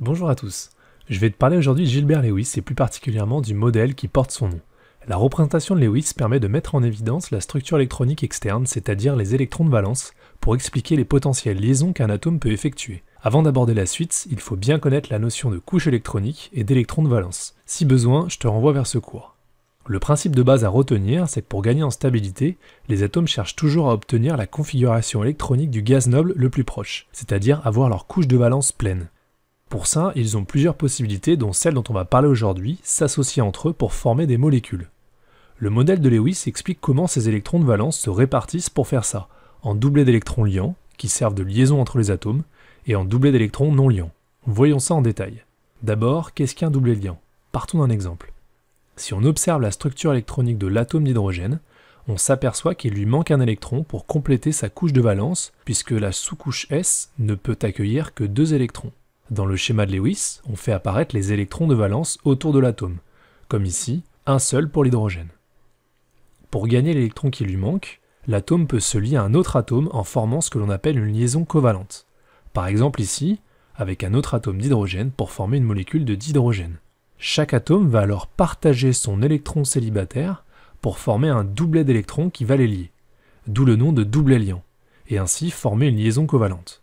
Bonjour à tous. Je vais te parler aujourd'hui de Gilbert Lewis et plus particulièrement du modèle qui porte son nom. La représentation de Lewis permet de mettre en évidence la structure électronique externe, c'est-à-dire les électrons de valence, pour expliquer les potentielles liaisons qu'un atome peut effectuer. Avant d'aborder la suite, il faut bien connaître la notion de couche électronique et d'électrons de valence. Si besoin, je te renvoie vers ce cours. Le principe de base à retenir, c'est que pour gagner en stabilité, les atomes cherchent toujours à obtenir la configuration électronique du gaz noble le plus proche, c'est-à-dire avoir leur couche de valence pleine. Pour ça, ils ont plusieurs possibilités dont celle dont on va parler aujourd'hui, s'associer entre eux pour former des molécules. Le modèle de Lewis explique comment ces électrons de valence se répartissent pour faire ça, en doublé d'électrons liants, qui servent de liaison entre les atomes, et en doublé d'électrons non liants. Voyons ça en détail. D'abord, qu'est-ce qu'un doublé liant Partons d'un exemple. Si on observe la structure électronique de l'atome d'hydrogène, on s'aperçoit qu'il lui manque un électron pour compléter sa couche de valence, puisque la sous-couche S ne peut accueillir que deux électrons. Dans le schéma de Lewis, on fait apparaître les électrons de valence autour de l'atome, comme ici, un seul pour l'hydrogène. Pour gagner l'électron qui lui manque, l'atome peut se lier à un autre atome en formant ce que l'on appelle une liaison covalente. Par exemple ici, avec un autre atome d'hydrogène pour former une molécule de dihydrogène. Chaque atome va alors partager son électron célibataire pour former un doublet d'électrons qui va les lier, d'où le nom de doublet liant, et ainsi former une liaison covalente.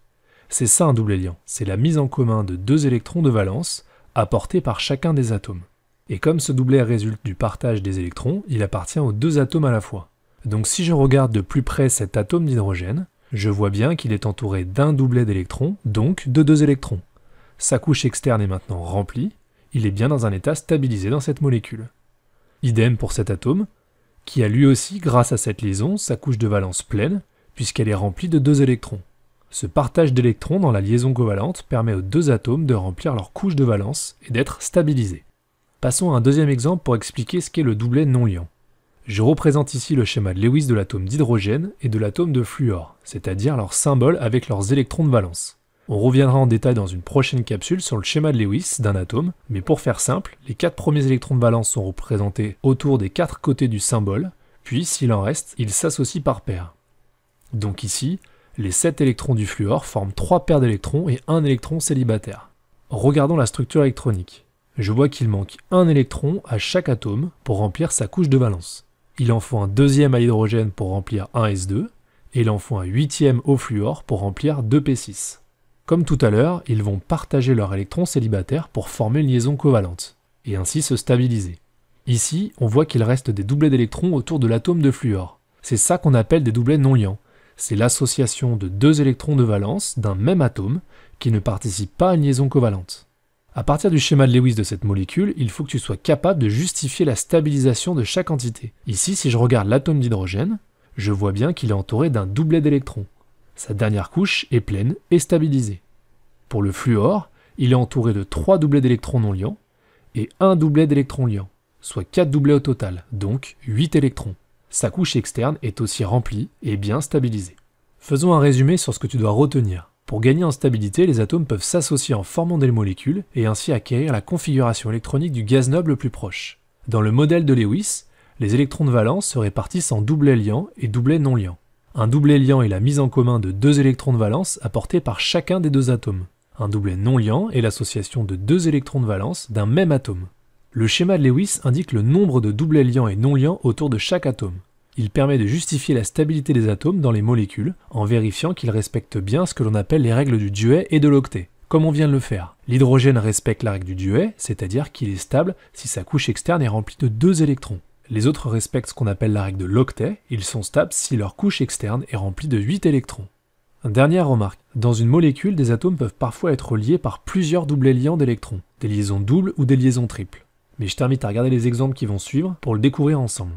C'est ça un double liant, c'est la mise en commun de deux électrons de valence apportés par chacun des atomes. Et comme ce doublet résulte du partage des électrons, il appartient aux deux atomes à la fois. Donc si je regarde de plus près cet atome d'hydrogène, je vois bien qu'il est entouré d'un doublet d'électrons, donc de deux électrons. Sa couche externe est maintenant remplie, il est bien dans un état stabilisé dans cette molécule. Idem pour cet atome, qui a lui aussi, grâce à cette liaison, sa couche de valence pleine, puisqu'elle est remplie de deux électrons. Ce partage d'électrons dans la liaison covalente permet aux deux atomes de remplir leur couche de valence et d'être stabilisés. Passons à un deuxième exemple pour expliquer ce qu'est le doublet non liant. Je représente ici le schéma de Lewis de l'atome d'hydrogène et de l'atome de fluor, c'est-à-dire leurs symboles avec leurs électrons de valence. On reviendra en détail dans une prochaine capsule sur le schéma de Lewis d'un atome, mais pour faire simple, les quatre premiers électrons de valence sont représentés autour des quatre côtés du symbole, puis s'il en reste, ils s'associent par paire. Donc ici, les 7 électrons du fluor forment 3 paires d'électrons et un électron célibataire. Regardons la structure électronique. Je vois qu'il manque un électron à chaque atome pour remplir sa couche de valence. Il en faut un deuxième à l'hydrogène pour remplir 1s2, et il en faut un huitième au fluor pour remplir 2p6. Comme tout à l'heure, ils vont partager leur électron célibataire pour former une liaison covalente, et ainsi se stabiliser. Ici, on voit qu'il reste des doublets d'électrons autour de l'atome de fluor. C'est ça qu'on appelle des doublets non liants, c'est l'association de deux électrons de valence d'un même atome qui ne participe pas à une liaison covalente. À partir du schéma de Lewis de cette molécule, il faut que tu sois capable de justifier la stabilisation de chaque entité. Ici, si je regarde l'atome d'hydrogène, je vois bien qu'il est entouré d'un doublet d'électrons. Sa dernière couche est pleine et stabilisée. Pour le fluor, il est entouré de trois doublets d'électrons non liants et un doublet d'électrons liants, soit quatre doublets au total, donc 8 électrons sa couche externe est aussi remplie et bien stabilisée. Faisons un résumé sur ce que tu dois retenir. Pour gagner en stabilité, les atomes peuvent s'associer en formant des molécules et ainsi acquérir la configuration électronique du gaz noble le plus proche. Dans le modèle de Lewis, les électrons de valence se répartissent en doublé liant et doublé non liant. Un doublet liant est la mise en commun de deux électrons de valence apportés par chacun des deux atomes. Un doublet non liant est l'association de deux électrons de valence d'un même atome. Le schéma de Lewis indique le nombre de doublets liants et non liants autour de chaque atome. Il permet de justifier la stabilité des atomes dans les molécules en vérifiant qu'ils respectent bien ce que l'on appelle les règles du duet et de l'octet, comme on vient de le faire. L'hydrogène respecte la règle du duet, c'est-à-dire qu'il est stable si sa couche externe est remplie de deux électrons. Les autres respectent ce qu'on appelle la règle de l'octet, ils sont stables si leur couche externe est remplie de 8 électrons. Dernière remarque, dans une molécule, des atomes peuvent parfois être liés par plusieurs doublets liants d'électrons, des liaisons doubles ou des liaisons triples mais je t'invite à regarder les exemples qui vont suivre pour le découvrir ensemble.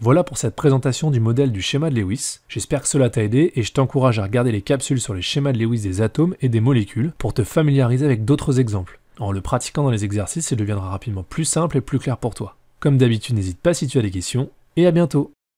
Voilà pour cette présentation du modèle du schéma de Lewis. J'espère que cela t'a aidé et je t'encourage à regarder les capsules sur les schémas de Lewis des atomes et des molécules pour te familiariser avec d'autres exemples. En le pratiquant dans les exercices, il deviendra rapidement plus simple et plus clair pour toi. Comme d'habitude, n'hésite pas si tu as des questions et à bientôt